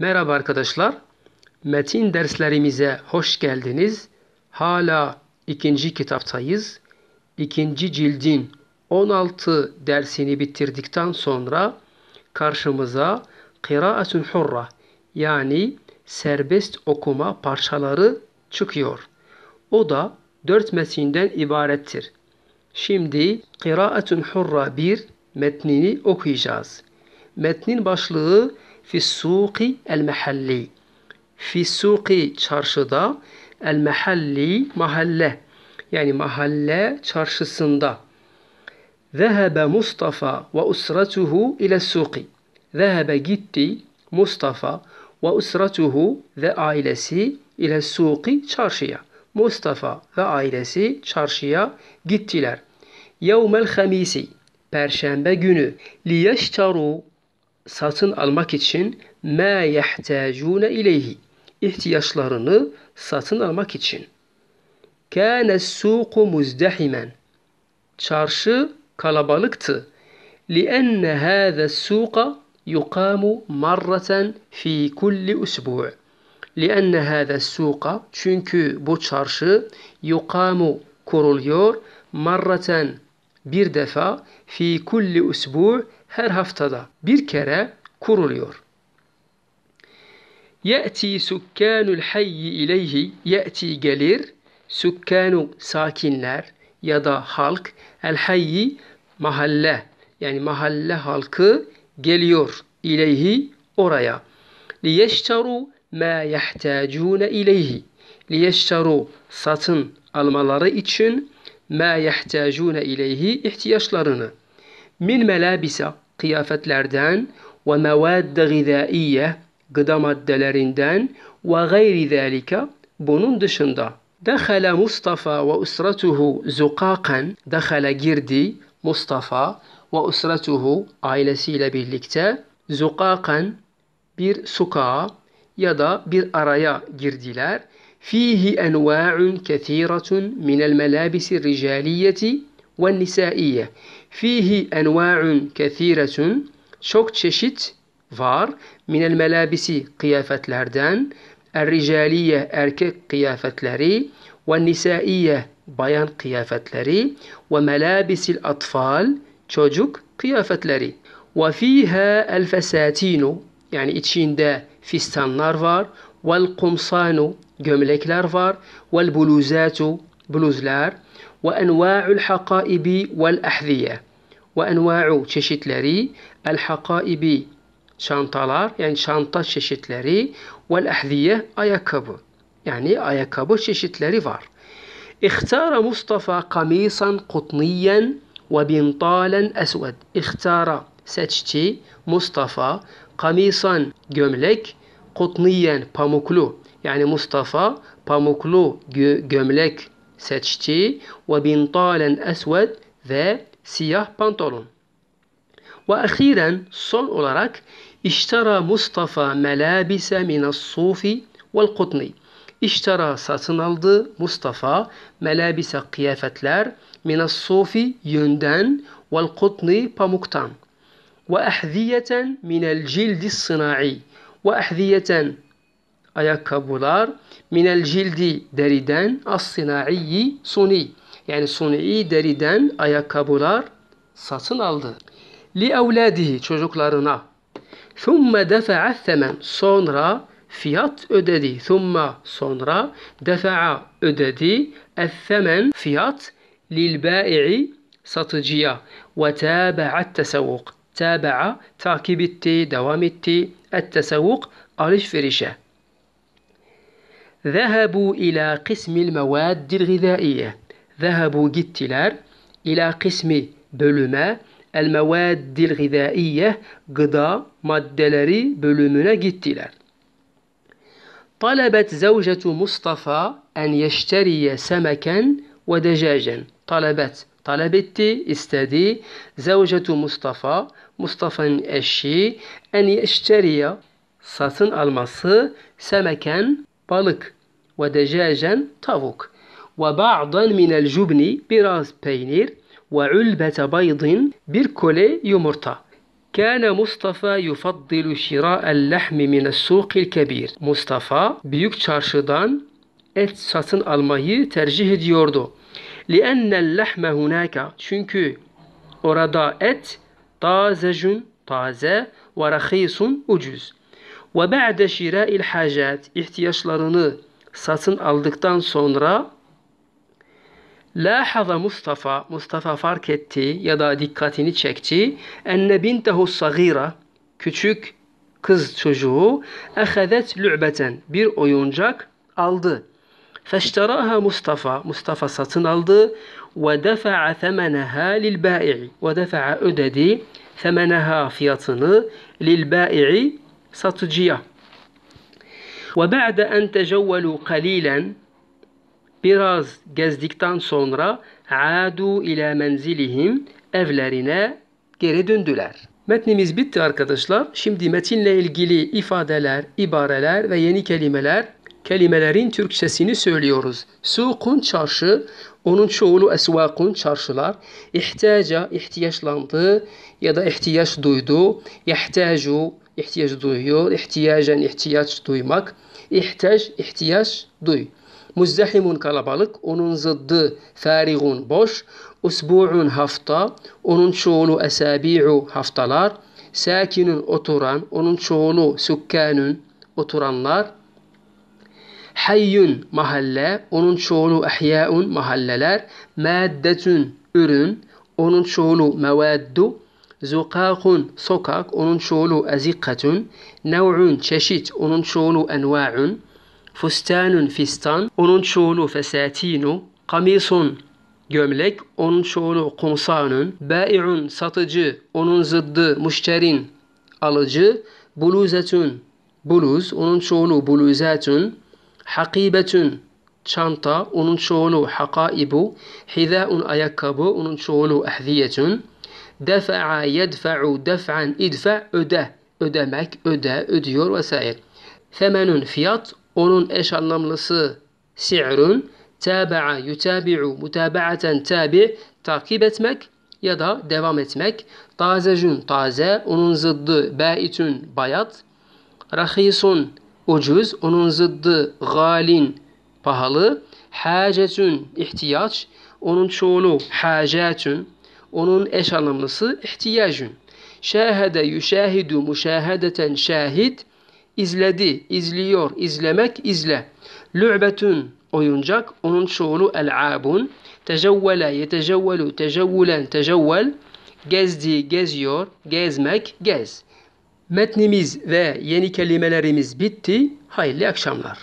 Merhaba arkadaşlar. Metin derslerimize hoş geldiniz. Hala ikinci kitaptayız. İkinci cildin 16 dersini bitirdikten sonra karşımıza kıraatun hurra yani serbest okuma parçaları çıkıyor. O da 4 metinden ibarettir. Şimdi kıraatun hurra 1 metnini okuyacağız. Metnin başlığı في السوق المحلي في السوق تشارشدا المحلي محله يعني محل تشارشسندا ذهب مصطفى وأسرته إلى السوق ذهب جيتي مصطفى وأسرته ذا عائلسي إلى السوق تشارشيا مصطفى ذا عائلسي تشارشيا جيتيلر يوم الخميس بارشامبا جنو ليشتروا satın almak için ma yehtacune ileyhi ihtiyaçlarını satın almak için. Kâne suku muzdahimen. Çarşı kalabalıktı. لِأَنَّ هَذَا السُّوقَ yuqamu marraten fi kulli usbu'. لِأَنَّ هَذَا السُّوقَ Çünkü bu çarşı yuqamu kuruluyor marraten bir defa fi kulli usbu' her haftada bir kere kuruluyor. Ye'ti sukkanul hayyi ileyhi ye'ti gelir sukkanu sakinler ya da halk el hayyi mahalle yani mahalle halkı geliyor ileyhi oraya. Liyeşteru ma yahtacune ileyhi. Liyeşteru satın almaları için ma yahtacune ileyhi ihtiyaçlarını. Min melabisa قيافة الأردان ومواد غذائية قدم الدلارندان وغير ذلك بنون دشندا دخل مصطفى وأسرته زقاقا دخل جردي مصطفى وأسرته عائلة سيلة بيرلكتا زقاقا بير سكا يدا بير أريا جرديلار فيه أنواع كثيرة من الملابس الرجالية والنسائية فيه أنواع كثيرة شوك تشيشيت فار من الملابس قيافة لاردان الرجالية أرك قيافة لاري والنسائية بيان قيافة لاري وملابس الأطفال تشوجوك قيافة لاري وفيها الفساتين يعني إتشين دا فستان نارفار والقمصان جملك لارفار والبلوزات بلوزلار لار وأنواع الحقائب والأحذية وأنواع شاشيت الحقائب شانطالار يعني شانطة شاشيت والأحذية أياكابو يعني أياكابو شاشيت فار اختار مصطفى قميصا قطنيا وبنطالا أسود اختار ساتشتي مصطفى قميصا جملك قطنيا باموكلو يعني مصطفى باموكلو جملك ساتشتي وبنطالا أسود ذا سياه بانطولون وأخيرا سون أولاراك اشترى مصطفى ملابس من الصوف والقطني اشترى ساتنالد مصطفى ملابس قيافة لار من الصوف يندان والقطني باموكتان وأحذية من الجلد الصناعي وأحذية ayakkabılar minel cildi deriden as-sinaiyyi suni yani suni deriden ayakkabılar satın aldı. Li evladihi çocuklarına. Thumma defa'a themen sonra fiyat ödedi. Thumma sonra defa'a ödedi. Effemen fiyat lil bai'i satıcıya. Ve taba'a tesavvuk. Taba'a takip etti, devam etti. Et alışverişe. ذهبوا إلى قسم المواد الغذائية ذهبوا جتلار إلى قسم بلما المواد الغذائية قضاء مدلري بلمنا جتلار طلبت زوجة مصطفى أن يشتري سمكا ودجاجا طلبت طلبت استدي زوجة مصطفى مصطفى الشي أن يشتري satın alması سمكا balık. Ve decacen tavuk. Ve ba'dan minel cubni biraz peynir. Ve ulbete baydin bir kole yumurta. Kâne Mustafa yufaddilu şira'el lehmi mines suqil kebir. Mustafa büyük çarşıdan et satın almayı tercih ediyordu. لِأَنَّ اللَّحْمَ هُنَاكَ Çünkü orada et tazecun taze ve rahisun ucuz. Ve ba'de şira'il hacat ihtiyaçlarını satın aldıktan sonra Lahaza Mustafa, Mustafa fark etti ya da dikkatini çekti. Enne bintehu sagira, küçük kız çocuğu ehezet lü'beten, bir oyuncak aldı. Feşteraha Mustafa, Mustafa satın aldı. Ve defa'a themeneha lil ba'i'i, ve defa'a ödedi themeneha fiyatını lil satıcıya. Ve ba'de en tecevvelu kalilen biraz gezdikten sonra adu ile menzilihim evlerine geri döndüler. Metnimiz bitti arkadaşlar. Şimdi metinle ilgili ifadeler, ibareler ve yeni kelimeler kelimelerin Türkçesini söylüyoruz. Sukun çarşı, onun çoğulu esvakun çarşılar. İhtaca, ihtiyaçlandı ya da ihtiyaç duydu. Yahtacu, ihtiyaç duyuyor. İhtiyacen ihtiyaç duymak. İhtiyaç, ihtiyaç duy. Muzdahimun kalabalık, onun zıddı farigun boş, usbu'un hafta, onun çoğulu esabi'u haftalar, sakinun oturan, onun çoğulu sükkanun oturanlar, hayyun mahalle, onun çoğulu ehyaun mahalleler, maddetun ürün, onun çoğulu mevaddu, Zukakun sokak, onun çoğulu azikatun. Nev'un çeşit, onun çoğulu enva'un. Fustanun fistan, onun çoğulu fesatinu. Kamisun gömlek, onun çoğulu kumsanun. Bai'un satıcı, onun zıddı müşterin alıcı. Buluzetun buluz, onun çoğulu buluzatun. Hakibetun çanta, onun çoğulu hakaibu, hidaun ayakkabı, onun çoğulu ahdiyetun. Defa'a yedfa'u def'an idfa öde, ödemek, öde, ödüyor vs. Femenun fiyat, onun eş anlamlısı si'run. Taba'a yutabi'u mutaba'aten tabi' takip etmek ya da devam etmek. Tazecun taze, onun zıddı baitun bayat. Rahisun ucuz, onun zıddı galin pahalı. Hacetün ihtiyaç. Onun çoğulu hacetün. Onun eş anlamlısı ihtiyacün. Şahede yüşahidu müşahedeten şahit. İzledi, izliyor, izlemek, izle. Lü'betün oyuncak. Onun çoğulu el'abun. Tecevvele, yetecevvelu, tecevvulen, tecevvel. Gezdi, geziyor, gezmek, gez. Metnimiz ve yeni kelimelerimiz bitti. Hayırlı akşamlar.